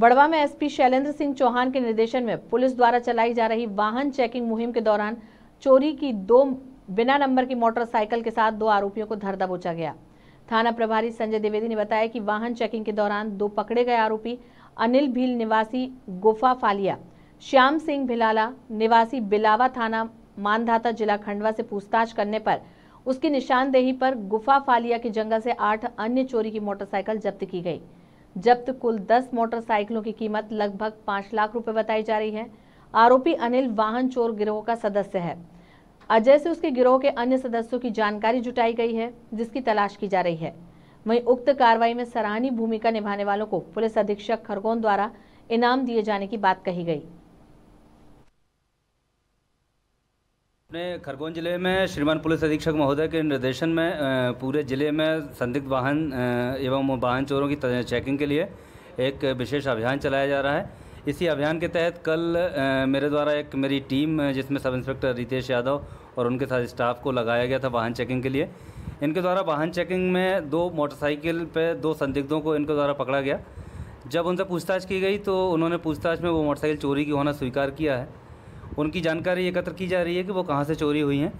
बड़वा में एसपी शैलेंद्र सिंह चौहान के निर्देशन में पुलिस द्वारा चलाई जा रही वाहन चेकिंग मुहिम के दौरान चोरी की दो बिना नंबर की मोटरसाइकिल के साथ दो आरोपियों को धर दबोचा गया थाना प्रभारी संजय द्विवेदी ने बताया कि वाहन चेकिंग के दौरान दो पकड़े गए आरोपी अनिल भील निवासी गुफा फालिया श्याम सिंह भिलाला निवासी बिलावा थाना मानधाता जिला खंडवा से पूछताछ करने पर उसकी निशानदेही पर गुफा फालिया के जंगल से आठ अन्य चोरी की मोटरसाइकिल जब्त की गई जब्त कुल दस मोटरसाइकिलों की कीमत लगभग पांच लाख रुपए बताई जा रही है आरोपी अनिल वाहन चोर गिरोह का सदस्य है अजय से उसके गिरोह के अन्य सदस्यों की जानकारी जुटाई गई है जिसकी तलाश की जा रही है वहीं उक्त कार्रवाई में सराहनीय भूमिका निभाने वालों को पुलिस अधीक्षक खरगोन द्वारा इनाम दिए जाने की बात कही गई अपने खरगोन जिले में श्रीमान पुलिस अधीक्षक महोदय के निर्देशन में पूरे जिले में संदिग्ध वाहन एवं वाहन चोरों की चेकिंग के लिए एक विशेष अभियान चलाया जा रहा है इसी अभियान के तहत कल मेरे द्वारा एक मेरी टीम जिसमें सब इंस्पेक्टर रितेश यादव और उनके साथ स्टाफ को लगाया गया था वाहन चेकिंग के लिए इनके द्वारा वाहन चेकिंग में दो मोटरसाइकिल पर दो संदिग्धों को इनके द्वारा पकड़ा गया जब उनसे पूछताछ की गई तो उन्होंने पूछताछ में वो मोटरसाइकिल चोरी की होना स्वीकार किया है उनकी जानकारी एकत्र की जा रही है कि वो कहाँ से चोरी हुई हैं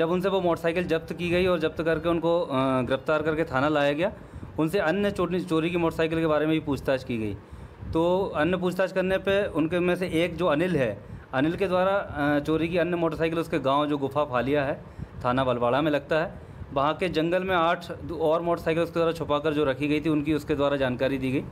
जब उनसे वो मोटरसाइकिल जब्त की गई और जब्त करके उनको गिरफ्तार करके थाना लाया गया उनसे अन्य चोरी चोरी की मोटरसाइकिल के बारे में भी पूछताछ की गई तो अन्य पूछताछ करने पे उनके में से एक जो अनिल है अनिल के द्वारा चोरी की अन्य मोटरसाइकिल उसके गांव जो गुफा फालिया है थाना बलवाड़ा में लगता है वहाँ के जंगल में आठ और मोटरसाइकिल उसके द्वारा छुपा जो रखी गई थी उनकी उसके द्वारा जानकारी दी गई